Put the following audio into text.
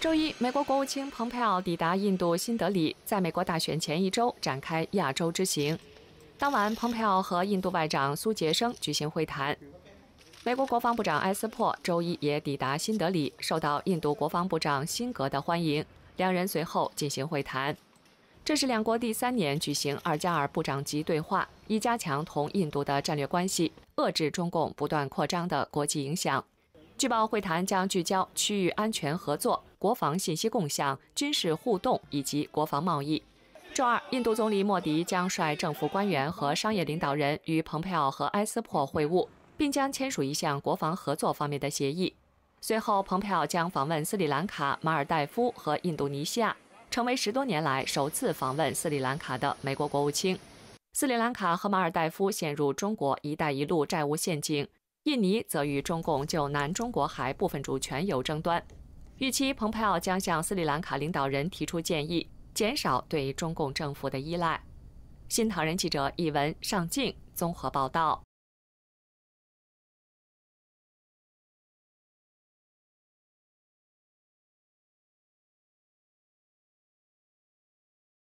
周一，美国国务卿蓬佩奥抵达印度新德里，在美国大选前一周展开亚洲之行。当晚，蓬佩奥和印度外长苏杰生举行会谈。美国国防部长埃斯珀周一也抵达新德里，受到印度国防部长辛格的欢迎，两人随后进行会谈。这是两国第三年举行“二加二”部长级对话，以加强同印度的战略关系，遏制中共不断扩张的国际影响。据报，会谈将聚焦区域安全合作、国防信息共享、军事互动以及国防贸易。周二，印度总理莫迪将率政府官员和商业领导人与蓬佩奥和埃斯珀会晤，并将签署一项国防合作方面的协议。随后，蓬佩奥将访问斯里兰卡、马尔代夫和印度尼西亚，成为十多年来首次访问斯里兰卡的美国国务卿。斯里兰卡和马尔代夫陷入中国“一带一路”债务陷阱。印尼则与中共就南中国海部分主权有争端，预期蓬佩奥将向斯里兰卡领导人提出建议，减少对中共政府的依赖。新唐人记者译文，尚敬综合报道。